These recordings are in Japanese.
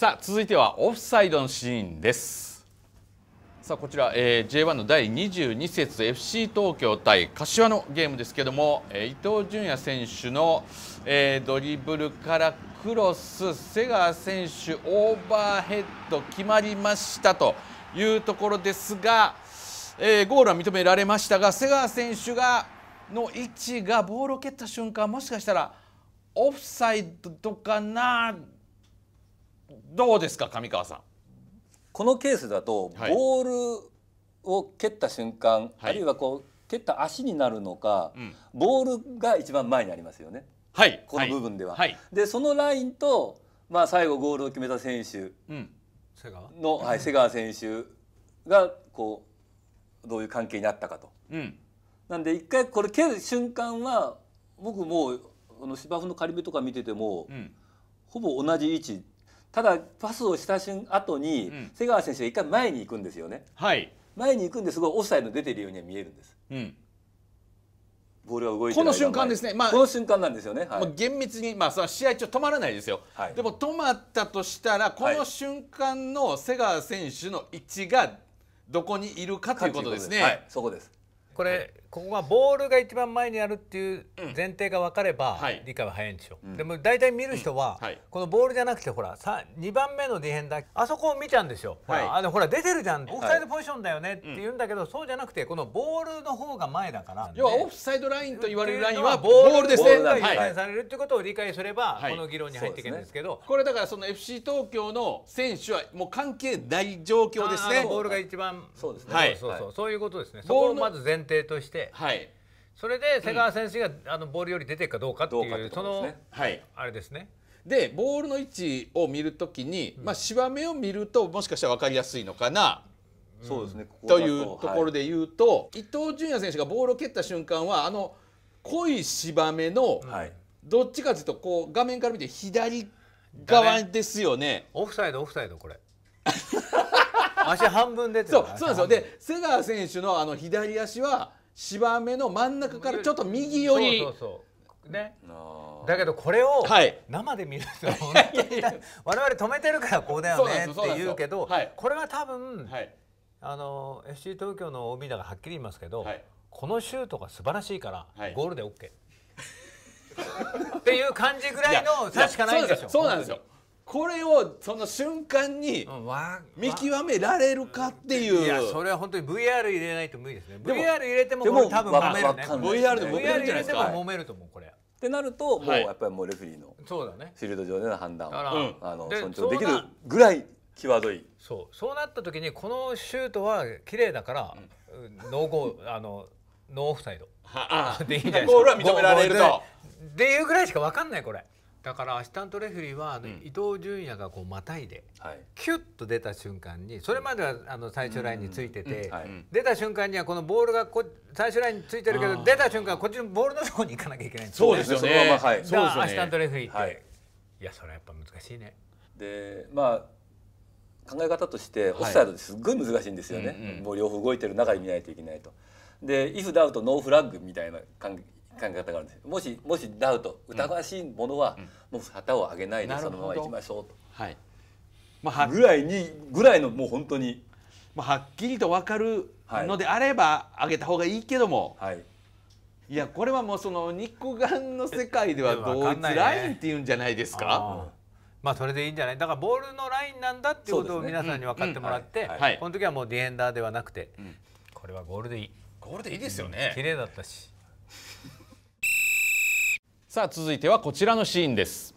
さあ続いてはオフサイドのシーンですさあこちら、えー、J1 の第22節 FC 東京対柏のゲームですけども、えー、伊東純也選手の、えー、ドリブルからクロス瀬川選手オーバーヘッド決まりましたというところですが、えー、ゴールは認められましたが瀬川選手がの位置がボールを蹴った瞬間もしかしたらオフサイドかなどうですか上川さんこのケースだと、ボールを蹴った瞬間、はい、あるいはこう蹴った足になるのか、ボールが一番前にありますよね、はい、この部分では。はい、でそのラインと、まあ、最後ゴールを決めた選手の、うん、はい、瀬川選手がこうどういう関係になったかと。うん、なんで一回これ蹴る瞬間は僕もうあの芝生の仮目とか見てても、ほぼ同じ位置ただパスをした瞬後に、うん、瀬川選手が一回前に行くんですよね。はい、前に行くんですごいオフサイド出てるようには見えるんです。うん、ボールが動いてこの瞬間ですね、まあ、この瞬間なんですよね、はい、厳密に、まあ、その試合中止まらないですよ、はい、でも止まったとしたらこの瞬間の瀬川選手の位置がどこにいるかということですね。はい、そこですこれ、ここがボールが一番前にあるっていう前提が分かれば理解は早いんでしょうんはい、でも大体見る人はこのボールじゃなくてほら2番目のディフェンダーあそこを見ちゃうんですよ、はい、あのほら出てるじゃんオフサイドポジションだよねって言うんだけど、そうじゃなくてこのボールの方が前だから要はオフサイドラインと言われるラインはボールですねボールが優先されるってことを理解すればこの議論に入っていけるんですけど、はいね、これだからその FC 東京の選手はもう関係ない状況ですねボールが一番そうですね、そうそうそうそういうことですねそこをまず前提として、はい、それで瀬川選手が、うん、あのボールより出てるかどうかっていう、その、はい、あれですね。でボールの位置を見るときに、まあ、芝目を見るともしかしたら分かりやすいのかな、うん、そうですねというところで言うと、はい、伊東純也選手がボールを蹴った瞬間はあの濃い芝目の、はい、どっちかというとこう画面から見て左側ですよね。ねオフサイドオフサイドこれ足半分出てそうそうなんですよで瀬川選手のあの左足は芝目の真ん中からちょっと右寄り。そうそうそうね、だけどこれを生で見ると本当我々止めてるからこうだよねって言うけどこれは多分、はい、あの FC 東京の OB だがはっきり言いますけど、はい、このシュートが素晴らしいから、ゴールで OK っていう感じぐらいの差しかないんですよ。そうなんですよこれをその瞬間に見極められるかっていう、いやそれは本当に VR 入れないと無理ですね VR 入れてもこれ多分揉めるね VR で揉めるんじゃないですか揉めると思うこれってなると、もうやっぱりもうレフリーのそうだねフィールド上での判断を、あの尊重できるぐらい際どいそうそうなった時にこのシュートは綺麗だから、ノーゴー あのノーオフサイド でいいじゃないですかゴールは認められるとっていうぐらいしかわかんないこれ。だからアシスタントレフェリーはうん、伊東純也がこうまたいで、はい、キュッと出た瞬間にそれまではあの最初ラインについてて、はい、出た瞬間にはこのボールがこ最初ラインについてるけど出た瞬間こっちのボールのとこに行かなきゃいけないんですよ、ね、そうですよね。はい、そうですアシスタントレフェリーって、はい、いやそれはやっぱ難しいね。でまあ考え方としてオフサイドですごい難しいんですよね、はいうんうん、もう両方動いてる中で見ないといけないと。で「イフダウトノーフラッグ」みたいな考え方があるんですもしもしダウト疑わしいものは、もう旗を上げないでそのままいきましょうと、はいまあ、ぐらいにぐらいのもう本当に、まあ、はっきりと分かるのであれば、上げた方がいいけども、はい、いやこれはもうその肉眼の世界では同一ラインっていうんじゃないですか。まあそれでいいんじゃないだからボールのラインなんだっていうことを皆さんに分かってもらってこの時はもうディフェンダーではなくて、これはゴールでいいゴールでいいですよね綺麗だったしさあ続いてはこちらのシーンです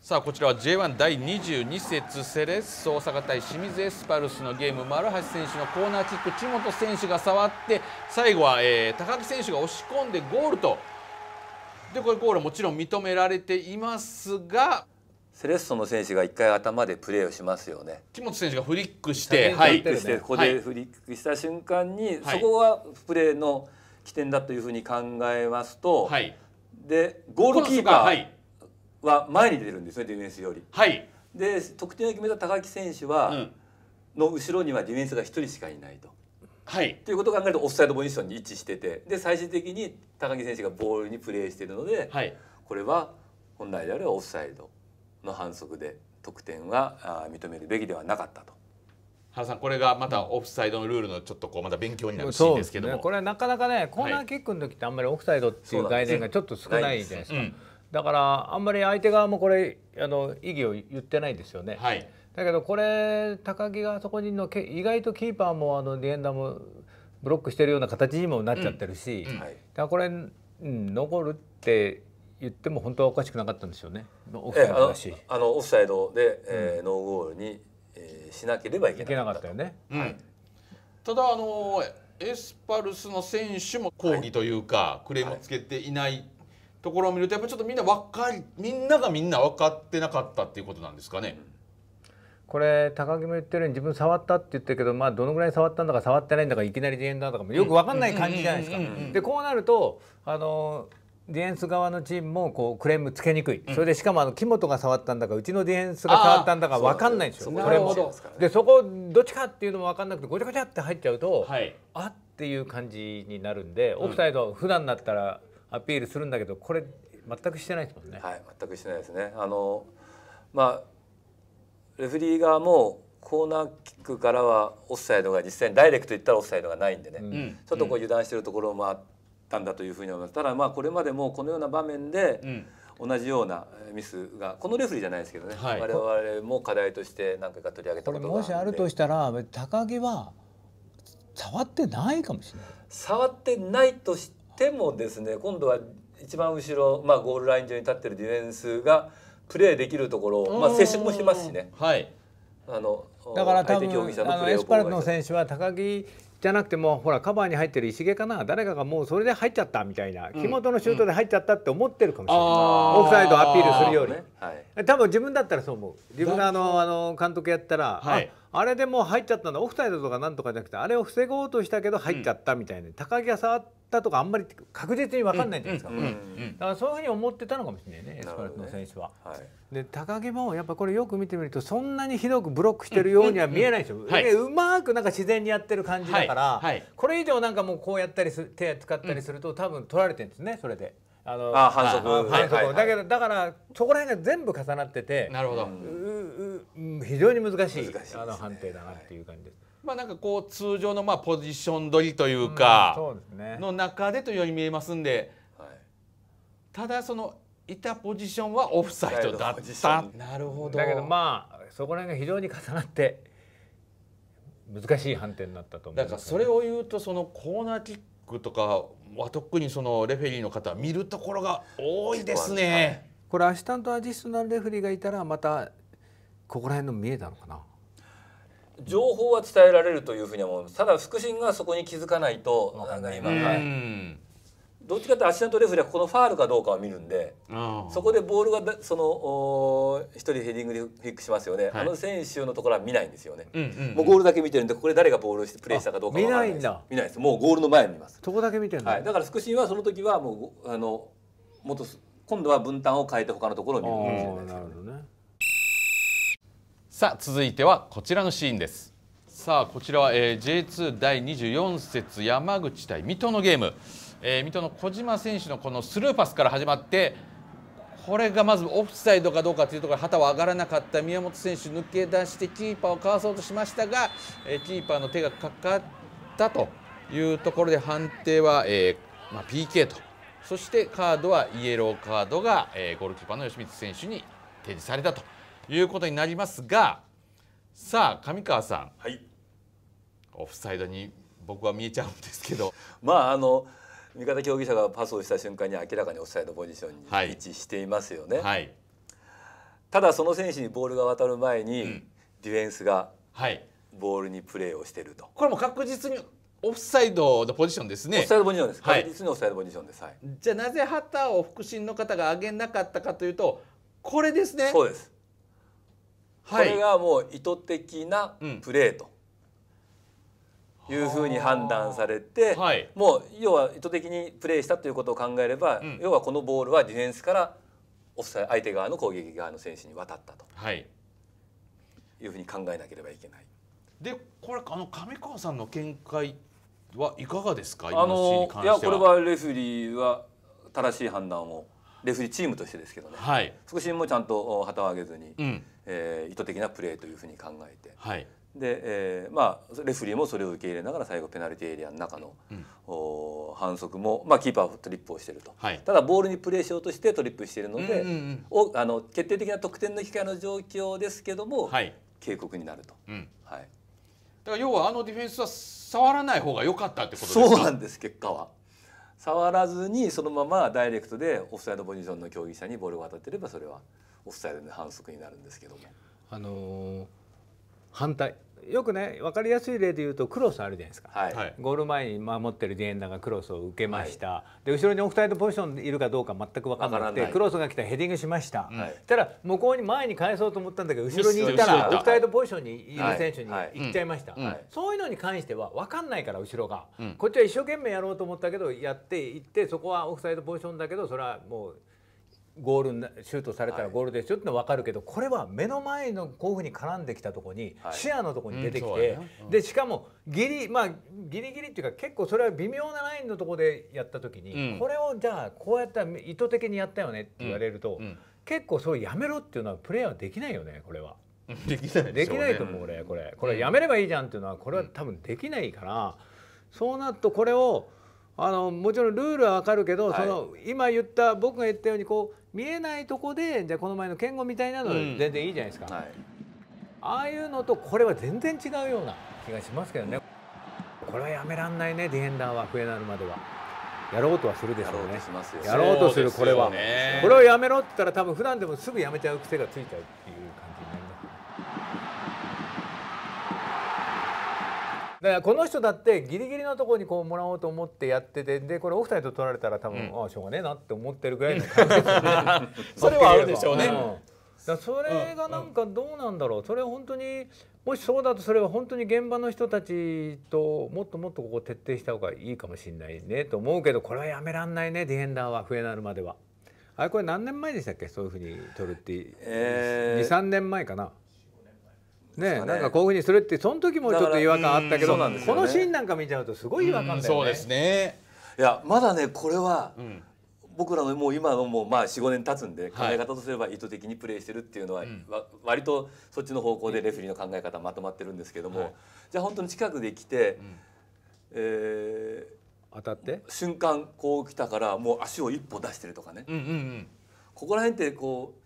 さあこちらは J1 第22節セレッソ大阪対清水エスパルスのゲーム丸橋選手のコーナーキック地本選手が触って最後は、えー、高木選手が押し込んでゴールとでこれゴールもちろん認められていますがセレッソの選手が1回頭でプレーをしますよね木本選手がフリックして、ね、はい、フリックしてここでフリックした瞬間に、はい、そこはプレーの起点だというふうに考えますと、はい、でゴールキーパーは前に出るんですねディフェンスより。はい、で得点を決めた高木選手は、うん、の後ろにはディフェンスが1人しかいないと。はい、ということを考えるとオフサイドポジションに位置しててで最終的に高木選手がボールにプレーしているので、はい、これは本来であればオフサイドの反則で得点は認めるべきではなかったと。原さんこれがまたオフサイドのルールのちょっとこうまた勉強になるシーンですけども、ね、これはなかなかねコーナーキックの時ってあんまりオフサイドっていう概念がちょっと少ないじゃないですか、うん、だからあんまり相手側もこれあの意義を言ってないですよね、はい、だけどこれ高木がそこにのけ意外とキーパーもあのディフェンダーもブロックしてるような形にもなっちゃってるし、うんうんはい、だからこれ、うん、残るって言っても本当はおかしくなかったんですよね。オフサイドだし、えあのオフサイドで、えー、ノーゴールにえー、しなければいけなかったよね、はい、ただあのエスパルスの選手も抗議というか、はい、クレームつけていないところを見るとやっぱちょっとみんな若いみんながみんな分かってなかったっていうことなんですかね。これ高木も言ってるように自分触ったって言ってるけど、まあ、どのぐらい触ったんだか触ってないんだかいきなり自演だとかもよく分かんない感じじゃないですか。でこうなるとあのディフェンス側のチームもこうクレームつけにくい、うん、それでしかもあの木本が触ったんだかうちのディフェンスが触ったんだか分かんないんですよこれも。でそこどっちかっていうのも分かんなくてごちゃごちゃって入っちゃうと、はい、あっていう感じになるんでオフサイド普段だったらアピールするんだけどこれ全くしてないですもんね。はい、全くしてないですねあのまあレフリー側もコーナーキックからはオフサイドが実際にダイレクトいったらオフサイドがないんでね、うん、ちょっとこう油断してるところもあったんだというふうに思いますただまあこれまでもこのような場面で、同じようなミスがこのレフリーじゃないですけどね、はい、我々も課題として何回か取り上げたことがもしあるとしたら高木は触ってないかもしれない触ってないとしてもですね今度は一番後ろ、まあ、ゴールライン上に立ってるディフェンスがプレーできるところを、まあ、接触もしますしね。はいあのだから多分あのエスパルトの選手は高木じゃなくてもほらカバーに入ってる石毛かな誰かがもうそれで入っちゃったみたいな、う元のシュートで入っちゃったって思ってるかもしれない、うん、オフサイドアピールするより、ねはい、多分自分だったらそう思う自分があのあの監督やったら、はい、ああれでもう入っちゃったんだオフサイドとかなんとかじゃなくてあれを防ごうとしたけど入っちゃったみたいな、うん、高木が触ってたとかあんまり確実に分かんないじゃないですか、だからそういうふうに思ってたのかもしれないねエスパルスの選手は。ねはい、で高木もやっぱこれよく見てみるとそんなにひどくブロックしてるようには見えないでしょ、うんうんはい、うまくなんか自然にやってる感じだから、はい、これ以上なんかもうこうやったりす手使ったりすると、多分取られてるんですねそれで。あのああ反則反則、だけどだからそこら辺が全部重なっててなるほどうう非常に難しいあの判定だなっていう感じです。まあ、なんかこう通常のまあポジション取りというか、の中でというように見えますんで、ただそのいたポジションはオフサイドだったなるほどだけどまあそこら辺が非常に重なって難しい判定になったと思う、だからそれを言うとそのコーナーキックとかは特にそのレフェリーの方は見るところが多いですね、これアシスタントアディショナルレフェリーがいたらまたここら辺の見えたのかな情報は伝えられるというふうには思うただ腹心がそこに気づかないとなんか今がどっちかってアシスタントレフェリーはこのファールかどうかを見るんで、そこでボールがそのお一人ヘディングでフィックしますよね、はい、あの選手のところは見ないんですよね、うんうんうん、もうゴールだけ見てるんでここで誰がボールしてプレーしたかどうか見ないんだ見ないですもうゴールの前に見ますそこだけ見てるはい、だから腹心はその時はもうあのもっと今度は分担を変えて他のところを見るかもしれないですけどねさあ続いてはこちらのシーンですさあこちらは、えー、J2 第24節山口対水戸のゲーム、えー、水戸の小島選手のこのスルーパスから始まってこれがまずオフサイドかどうかというところ旗は上がらなかった宮本選手抜け出してキーパーをかわそうとしましたが、えー、キーパーの手がかかったというところで判定は、えーまあ、PK とそしてカードはイエローカードが、えー、ゴールキーパーの吉光選手に提示されたと。いうことになりますがさあ上川さん、はい、オフサイドに僕は見えちゃうんですけど。まああの味方競技者がパスをした瞬間に明らかにオフサイドポジションに位置していますよね。はい、ただその選手にボールが渡る前に、ディフェンスがボールにプレーをしていると。これも確実にオフサイドのポジションですね。オフサイドポジションです。確実にオフサイドポジションです。はい、じゃあなぜ旗を副審の方が上げなかったかというとこれですね。そうです。これがもう意図的なプレーと。いうふうに判断されて、もう要は意図的にプレーしたということを考えれば、要はこのボールはディフェンスからオフサイ相手側の攻撃側の選手に渡ったと、い、うふうに考えなければいけない。でこれあの上川さんの見解はいかがですかあのいやこれはレフリーは正しい判断をレフリーチームとしてですけどね、はい、少しもちゃんと旗を上げずに、うん、えー、意図的なプレーというふうに考えて、はい、で、えー、まあレフェリーもそれを受け入れながら最後ペナルティーエリアの中の、うん、お反則もまあキーパーはトリップをしていると、はい、ただボールにプレーしようとしてトリップしているので、うんうん、おあの決定的な得点の機会の状況ですけども、はい、警告になると、うん、はい。だから要はあのディフェンスは触らない方が良かったってことですか。そうなんです結果は。触らずにそのままダイレクトでオフサイドポジションの競技者にボールが当たってればそれはオフサイドの反則になるんですけども。あのー、反対よくね分かりやすい例で言うとクロスあるじゃないですか、はい、ゴール前に守ってるディエンダーがクロスを受けました、はい、で後ろにオフサイドポジションいるかどうか全く分からなくてクロスが来たヘディングしました、はい、したら向こうに前に返そうと思ったんだけど後ろにいたらフサイドポジションにいる選手に行っちゃいました、そういうのに関しては分かんないから後ろが、うん、こっちは一生懸命やろうと思ったけどやっていってそこはオフサイドポジションだけどそれはもう。ゴールシュートされたらゴールですよってのは分かるけど、これは目の前のこういうふうに絡んできたとこに、視野のとこに出てきて、でしかもギリまあギリギリっていうか結構それは微妙なラインのとこでやった時に、これをじゃあこうやった意図的にやったよねって言われると、結構そうやめろっていうのはプレーはできないよねこれは。できないできないと思う俺これこれやめればいいじゃんっていうのはこれは多分できないから、そうなるとこれをあのもちろんルールは分かるけど、その今言った僕が言ったようにこう見えないとこでじゃこの前の健吾みたいなの全然いいじゃないですか、うんはい、ああいうのとこれは全然違うような気がしますけどね、うん、これはやめらんないねディフェンダーは笛なるまでは。やろうとはするでしょうね。やろうとするこれは、ね、これをやめろって言ったら多分普段でもすぐやめちゃう癖がついちゃうだからこの人だってギリギリのところにこうもらおうと思ってやっててでこれお二人と取られたら多分、うん、ああしょうがねえなって思ってるぐらいの感じ、ね、それはあるでしょうね。だそれがなんかどうなんだろう、それ本当にもしそうだとそれは本当に現場の人たちともっともっとここ徹底した方がいいかもしれないねと思うけどこれはやめらんないねディフェンダーは笛なるまでは。あれこれ何年前でしたっけそういうふうに取るって、えー、23年前かな。ねなんかこういうふうにするってその時もちょっと違和感あったけど、ね、このシーンなんか見ちゃうとすごい違和感だよね。うねいやまだねこれは、うん僕らのもう今のもうまあ45年経つんで考え方とすれば意図的にプレーしてるっていうのは、割とそっちの方向でレフェリーの考え方まとまってるんですけども、じゃあ本当に近くで来て、え当たって瞬間こう来たからもう足を一歩出してるとかね、ここら辺ってこう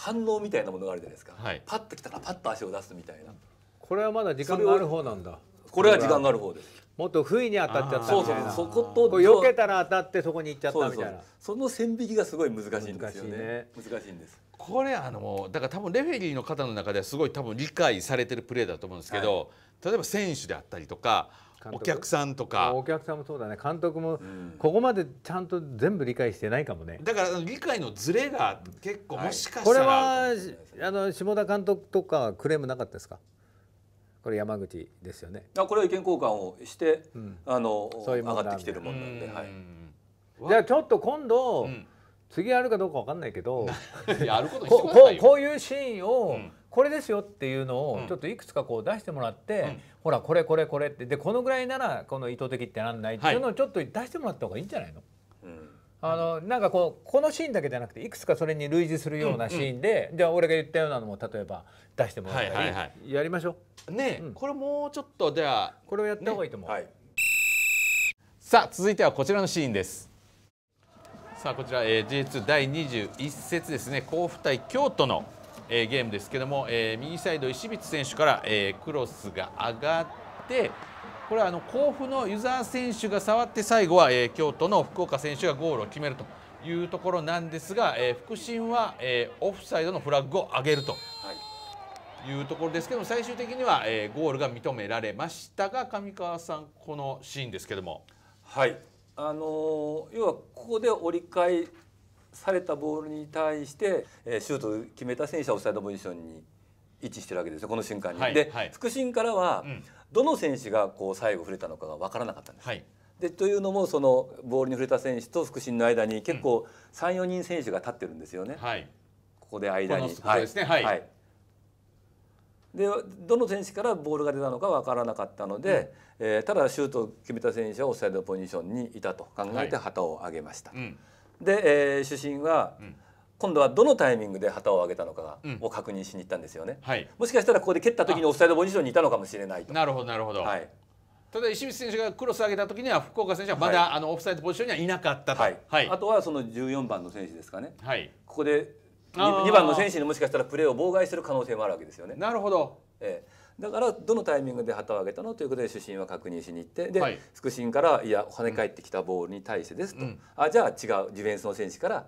反応みたいなものがあるじゃないですか、はい、パッと来たらパッと足を出すみたいなこれはまだ時間がある方なんだこれは時間がある方ですもっと不意に当たっちゃったそうそうそこと避けたら当たってそこに行っちゃったみたいなその線引きがすごい難しいんですよね難しいんですこれあのだから多分レフェリーの方の中ではすごい多分理解されてるプレーだと思うんですけど、はい、例えば選手であったりとかお客さんとかお客さんもそうだね監督もここまでちゃんと全部理解してないかもね、うん、だから理解のズレが結構もしかしたら、はい、これはあの下田監督とかクレームなかったですかこれ山口ですよねあこれは意見交換をして、うん、あのそういう上がってきてるもんなんで、はい、じゃあちょっと今度、うん、次あるかどうかわかんないけど やることここういうシーンを、うんこれですよっていうのをちょっといくつかこう出してもらって、うん、ほらこれこれこれってでこのぐらいならこの意図的ってなんないっていうのをちょっと出してもらった方がいいんじゃないの、はい、あのなんかこうこのシーンだけじゃなくていくつかそれに類似するようなシーンで、うんうん、じゃあ俺が言ったようなのも例えば出してもらったり、はいはい、やりましょう。ね、うん、これもうちょっとではこれをやった方がいいと思う。ねはい、さあ続いてはこちらのシーンです。さあこちら、えー、J2 第21節ですね甲府対京都のえー、ゲームですけども、えー、右サイド石光選手から、えー、クロスが上がってこれはあの甲府の湯沢選手が触って最後は、えー、京都の福岡選手がゴールを決めるというところなんですが、えー、福は、えー、オフサイドのフラッグを上げると。いうところですけども最終的には、えー、ゴールが認められましたが上川さんこのシーンですけどもはいあのー、要はここで折り返されたボールに対して、えー、シュートを決めた選手はオフサイドポジションに位置してるわけですよこの瞬間に。はい、で、はい、副審からは、うん、どの選手がこう最後触れたのかが分からなかったんです。はい、でというのもそのボールに触れた選手と副審の間に結構34、人選手が立ってるんですよね。はい、ここで間に。ね、はいでどの選手からボールが出たのか分からなかったので、うん、えー、ただシュートを決めた選手はオフサイドポジションにいたと考えて旗を上げました。うんで、えー、主審は、今度はどのタイミングで旗を上げたのかを確認しに行ったんですよね、はい、もしかしたらここで蹴った時にオフサイドポジションにいたのかもしれないとなるほどなるほど、はい、ただ石水選手がクロス上げた時には福岡選手はまだ、はい、あのオフサイドポジションにはいなかったと、はいはい、あとはその14番の選手ですかね、はい、ここで 2, 2, 番の選手にもしかしたらプレーを妨害する可能性もあるわけですよね。なるほど、ええだからどのタイミングで旗を上げたのということで主審は確認しに行ってで、はい、副審から「いや跳ね返ってきたボールに対してですと」うん、あじゃあ違うディフェンスの選手から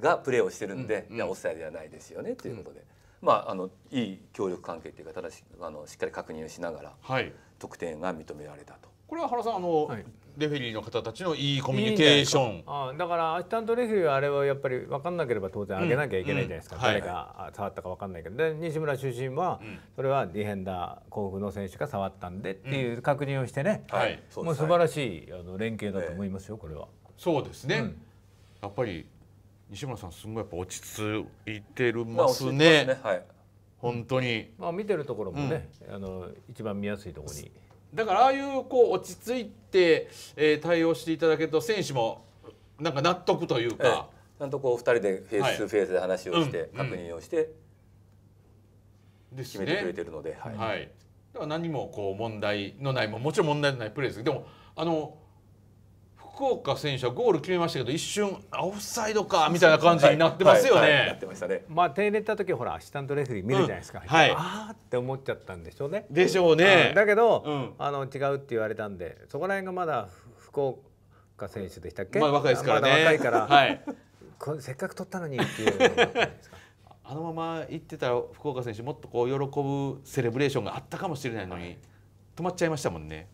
がプレーをしてるんで、うん、いやオフサイドではないですよねということで。まあ、あのいい協力関係というか正しあのしっかり確認をしながら、はい、得点が認められたと。これは原さんあの、はい、レフェリーの方たちのいいコミュニケーションあだからアシスタントレフェリーはあれはやっぱり分かんなければ当然上げなきゃいけないじゃないですか、うんうん誰が触ったか分かんないけどで西村主審は、それはディフェンダー甲府の選手が触ったんでっていう確認をしてね、はい、もう素晴らしいあの連携だと思いますよこれは。そうですね、やっぱり西村さんすごいやっぱ落ち着いてるますねまあすね、はい、本当に、まあ、見てるところもね、あの一番見やすいところにだからああいうこう落ち着いて、えー、対応していただけると選手もなんか納得というか、ちゃんとこう2人でフェイス2フェイスで話をして、確認をして決めてくれてるので,、はいだから何もこう問題のないもちろん問題のないプレーですけどでもあの福岡選手はゴール決めましたけど一瞬オフサイドかみたいな感じになってますよね。ってましたね。あ手入れた時ほらアシスタントレフリー見るじゃないですか。うん、はい。ああって思っちゃったんでしょうね。でしょうね。だけど、うん、あの違うって言われたんでそこら辺がまだ福岡選手でしたっけ？まあ若いですからね。ま、若いから。はい。せっかく取ったのにっていうああのまま行ってたら福岡選手もっとこう喜ぶセレブレーションがあったかもしれないのに、止まっちゃいましたもんね。